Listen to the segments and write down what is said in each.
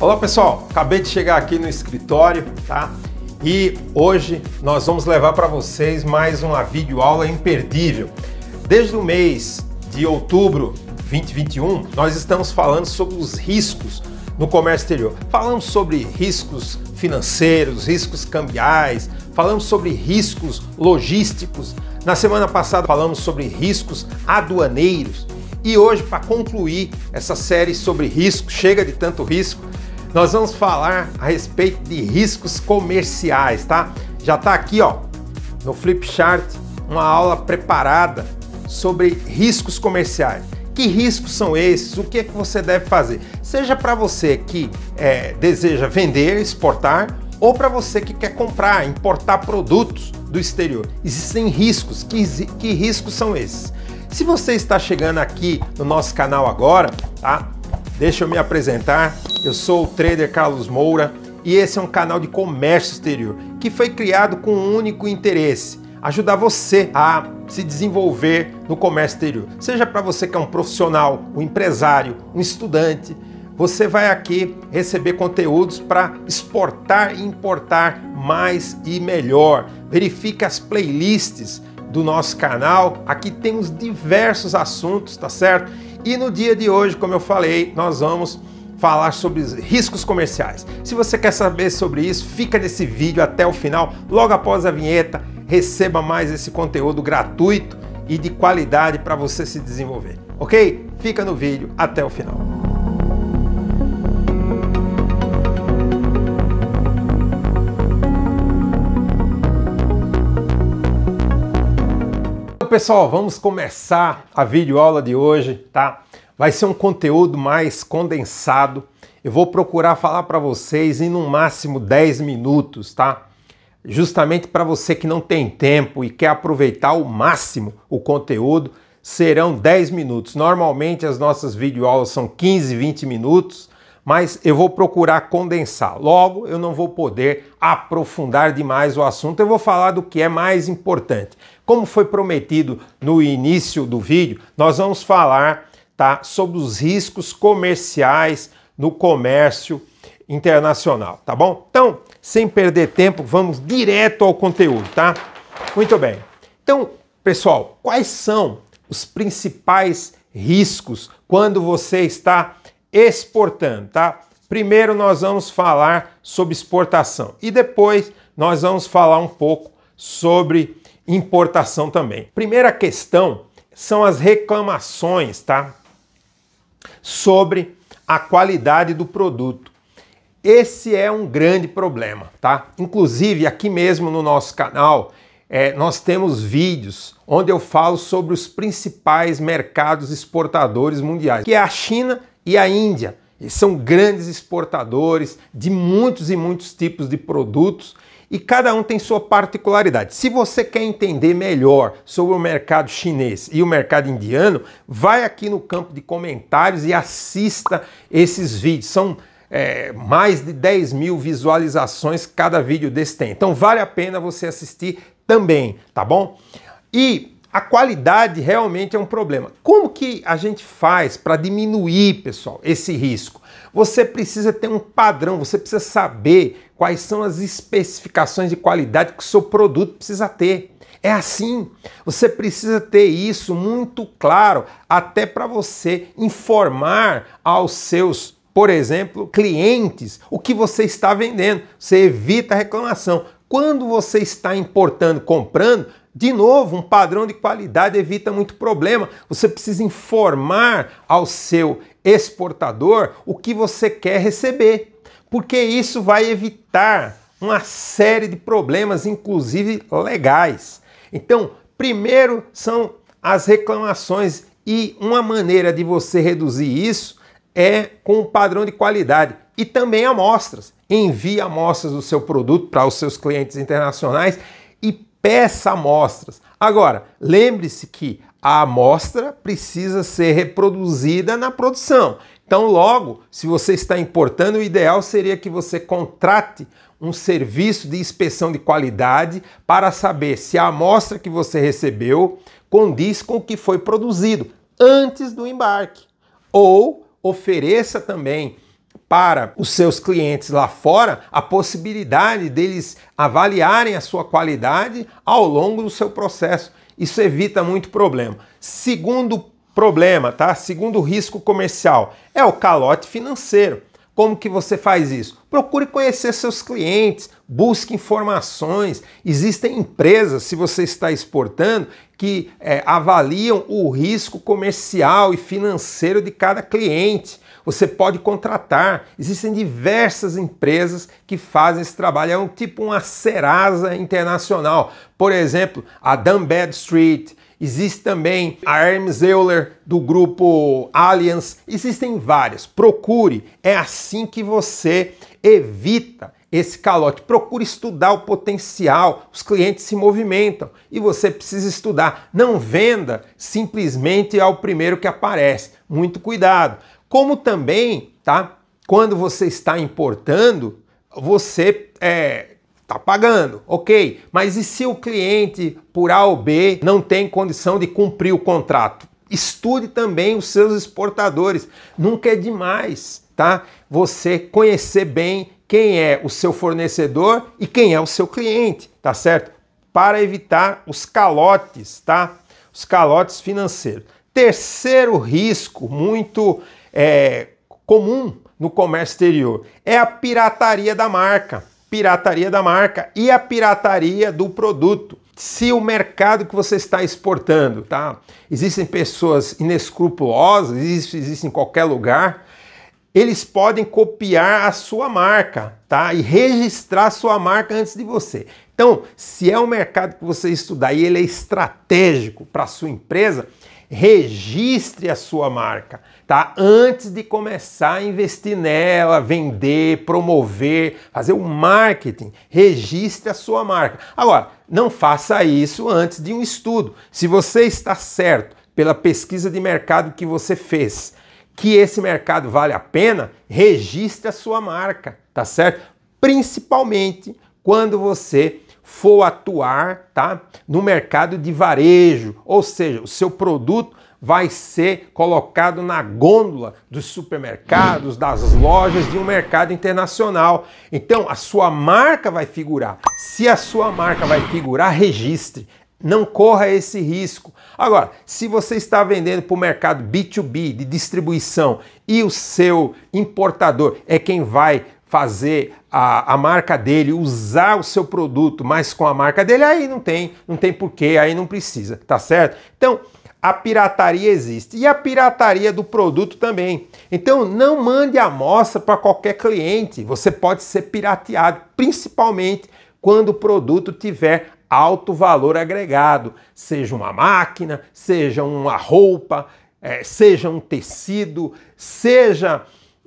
Olá pessoal, acabei de chegar aqui no escritório, tá? E hoje nós vamos levar para vocês mais uma videoaula imperdível. Desde o mês de outubro 2021, nós estamos falando sobre os riscos no comércio exterior. Falamos sobre riscos financeiros, riscos cambiais, falamos sobre riscos logísticos. Na semana passada falamos sobre riscos aduaneiros. E hoje, para concluir essa série sobre risco, chega de tanto risco, nós vamos falar a respeito de riscos comerciais, tá? Já tá aqui, ó, no Flipchart, uma aula preparada sobre riscos comerciais. Que riscos são esses? O que é que você deve fazer? Seja para você que é, deseja vender, exportar, ou para você que quer comprar, importar produtos do exterior. Existem riscos. Que, que riscos são esses? Se você está chegando aqui no nosso canal agora, tá? Deixa eu me apresentar. Eu sou o trader Carlos Moura e esse é um canal de comércio exterior que foi criado com um único interesse: ajudar você a se desenvolver no comércio exterior. Seja para você que é um profissional, um empresário, um estudante, você vai aqui receber conteúdos para exportar e importar mais e melhor. Verifique as playlists do nosso canal. Aqui temos diversos assuntos, tá certo? E no dia de hoje, como eu falei, nós vamos falar sobre riscos comerciais. Se você quer saber sobre isso, fica nesse vídeo até o final, logo após a vinheta, receba mais esse conteúdo gratuito e de qualidade para você se desenvolver. OK? Fica no vídeo até o final. pessoal, vamos começar a videoaula de hoje, tá? Vai ser um conteúdo mais condensado. Eu vou procurar falar para vocês em no máximo 10 minutos, tá? Justamente para você que não tem tempo e quer aproveitar ao máximo o conteúdo, serão 10 minutos. Normalmente as nossas videoaulas são 15, 20 minutos, mas eu vou procurar condensar. Logo, eu não vou poder aprofundar demais o assunto, eu vou falar do que é mais importante. Como foi prometido no início do vídeo, nós vamos falar tá, sobre os riscos comerciais no comércio internacional, tá bom? Então, sem perder tempo, vamos direto ao conteúdo, tá? Muito bem. Então, pessoal, quais são os principais riscos quando você está exportando, tá? Primeiro nós vamos falar sobre exportação e depois nós vamos falar um pouco sobre importação também. Primeira questão são as reclamações, tá? Sobre a qualidade do produto. Esse é um grande problema, tá? Inclusive aqui mesmo no nosso canal é, nós temos vídeos onde eu falo sobre os principais mercados exportadores mundiais, que é a China e a Índia. são grandes exportadores de muitos e muitos tipos de produtos e cada um tem sua particularidade. Se você quer entender melhor sobre o mercado chinês e o mercado indiano, vai aqui no campo de comentários e assista esses vídeos. São é, mais de 10 mil visualizações cada vídeo desse tem. Então vale a pena você assistir também, tá bom? E a qualidade realmente é um problema. Como que a gente faz para diminuir, pessoal, esse risco? Você precisa ter um padrão, você precisa saber quais são as especificações de qualidade que o seu produto precisa ter. É assim. Você precisa ter isso muito claro, até para você informar aos seus, por exemplo, clientes o que você está vendendo. Você evita a reclamação. Quando você está importando, comprando, de novo, um padrão de qualidade evita muito problema. Você precisa informar ao seu exportador o que você quer receber, porque isso vai evitar uma série de problemas, inclusive legais. Então, primeiro são as reclamações e uma maneira de você reduzir isso é com um padrão de qualidade e também amostras. Envie amostras do seu produto para os seus clientes internacionais peça amostras. Agora, lembre-se que a amostra precisa ser reproduzida na produção. Então, logo, se você está importando, o ideal seria que você contrate um serviço de inspeção de qualidade para saber se a amostra que você recebeu condiz com o que foi produzido antes do embarque. Ou ofereça também para os seus clientes lá fora a possibilidade deles avaliarem a sua qualidade ao longo do seu processo. Isso evita muito problema. Segundo problema, tá? Segundo risco comercial é o calote financeiro. Como que você faz isso? Procure conhecer seus clientes, busque informações. Existem empresas, se você está exportando, que é, avaliam o risco comercial e financeiro de cada cliente. Você pode contratar. Existem diversas empresas que fazem esse trabalho. É um tipo uma Serasa internacional. Por exemplo, a Dunbed Street, Existe também a Hermes Euler do grupo Allianz. Existem várias. Procure. É assim que você evita esse calote. Procure estudar o potencial. Os clientes se movimentam e você precisa estudar. Não venda simplesmente ao primeiro que aparece. Muito cuidado. Como também, tá? Quando você está importando, você é, Tá pagando, ok. Mas e se o cliente, por A ou B, não tem condição de cumprir o contrato? Estude também os seus exportadores. Nunca é demais, tá? Você conhecer bem quem é o seu fornecedor e quem é o seu cliente, tá certo? Para evitar os calotes, tá? Os calotes financeiros. Terceiro risco muito é, comum no comércio exterior é a pirataria da marca pirataria da marca e a pirataria do produto. Se o mercado que você está exportando, tá? Existem pessoas inescrupulosas, isso existe em qualquer lugar, eles podem copiar a sua marca, tá? E registrar a sua marca antes de você. Então, se é um mercado que você estudar e ele é estratégico para sua empresa, registre a sua marca, tá? Antes de começar a investir nela, vender, promover, fazer o um marketing, registre a sua marca. Agora, não faça isso antes de um estudo. Se você está certo pela pesquisa de mercado que você fez, que esse mercado vale a pena, registre a sua marca, tá certo? Principalmente quando você for atuar, tá? No mercado de varejo, ou seja, o seu produto vai ser colocado na gôndola dos supermercados, das lojas de um mercado internacional. Então, a sua marca vai figurar. Se a sua marca vai figurar, registre. Não corra esse risco. Agora, se você está vendendo para o mercado B2B de distribuição e o seu importador é quem vai fazer a, a, marca dele, usar o seu produto, mas com a marca dele, aí não tem, não tem porquê, aí não precisa, tá certo? Então, a pirataria existe e a pirataria do produto também. Então, não mande amostra para qualquer cliente, você pode ser pirateado, principalmente quando o produto tiver alto valor agregado, seja uma máquina, seja uma roupa, é, seja um tecido, seja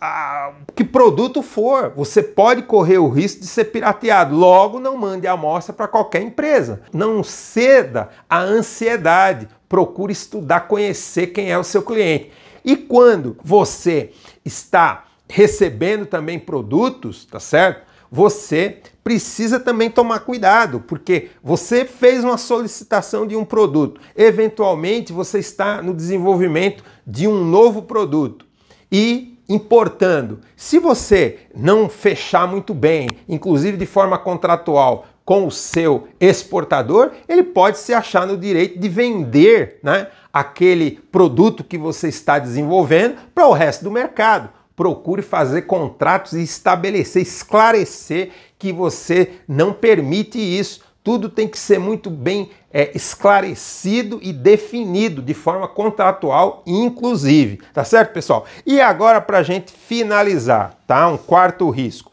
a, que produto for, você pode correr o risco de ser pirateado. Logo, não mande a amostra para qualquer empresa. Não ceda à ansiedade. Procure estudar, conhecer quem é o seu cliente. E quando você está recebendo também produtos, tá certo? Você precisa também tomar cuidado, porque você fez uma solicitação de um produto, eventualmente você está no desenvolvimento de um novo produto e importando. Se você não fechar muito bem, inclusive de forma contratual, com o seu exportador, ele pode se achar no direito de vender né, aquele produto que você está desenvolvendo para o resto do mercado. Procure fazer contratos e estabelecer, esclarecer que você não permite isso tudo tem que ser muito bem é, esclarecido e definido de forma contratual, inclusive. Tá certo, pessoal? E agora, para a gente finalizar, tá? Um quarto risco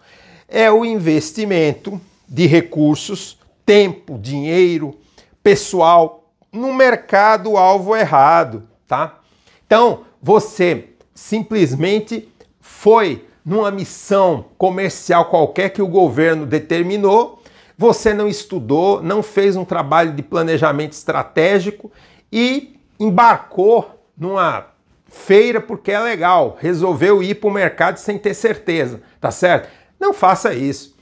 é o investimento de recursos, tempo, dinheiro, pessoal no mercado alvo errado, tá? Então, você simplesmente foi numa missão comercial qualquer que o governo determinou você não estudou, não fez um trabalho de planejamento estratégico e embarcou numa feira porque é legal, resolveu ir para o mercado sem ter certeza, tá certo? Não faça isso.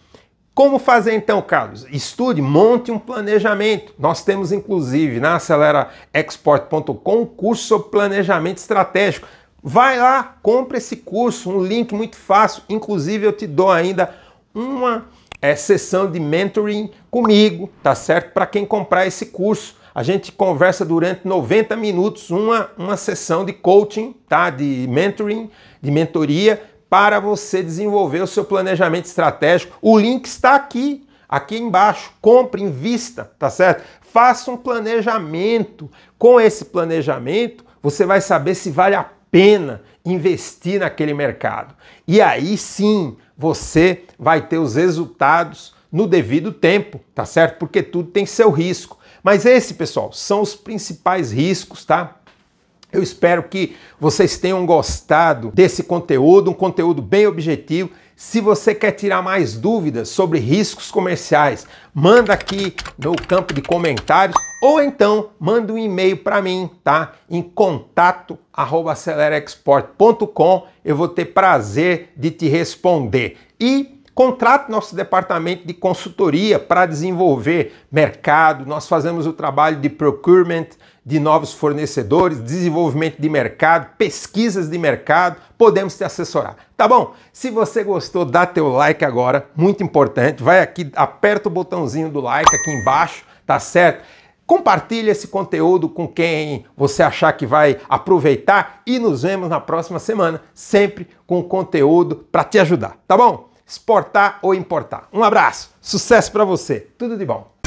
Como fazer então, Carlos? Estude, monte um planejamento. Nós temos inclusive na aceleraexport.com um curso sobre planejamento estratégico. Vai lá, compra esse curso, um link muito fácil. Inclusive eu te dou ainda uma é sessão de mentoring comigo, tá certo? Para quem comprar esse curso, a gente conversa durante 90 minutos, uma, uma sessão de coaching, tá? De mentoring, de mentoria, para você desenvolver o seu planejamento estratégico. O link está aqui, aqui embaixo. Compre, invista, tá certo? Faça um planejamento. Com esse planejamento, você vai saber se vale a pena investir naquele mercado. E aí sim, você vai ter os resultados no devido tempo, tá certo? Porque tudo tem seu risco. Mas esse, pessoal, são os principais riscos, tá? Eu espero que vocês tenham gostado desse conteúdo, um conteúdo bem objetivo. Se você quer tirar mais dúvidas sobre riscos comerciais, manda aqui no campo de comentários ou então manda um e-mail para mim, tá? Em contato@acelerexport.com. Eu vou ter prazer de te responder. E Contrate nosso departamento de consultoria para desenvolver mercado. Nós fazemos o trabalho de procurement de novos fornecedores, desenvolvimento de mercado, pesquisas de mercado. Podemos te assessorar. Tá bom? Se você gostou, dá teu like agora, muito importante. Vai aqui, aperta o botãozinho do like aqui embaixo, tá certo? Compartilhe esse conteúdo com quem você achar que vai aproveitar e nos vemos na próxima semana, sempre com conteúdo para te ajudar, tá bom? exportar ou importar. Um abraço, sucesso para você, tudo de bom.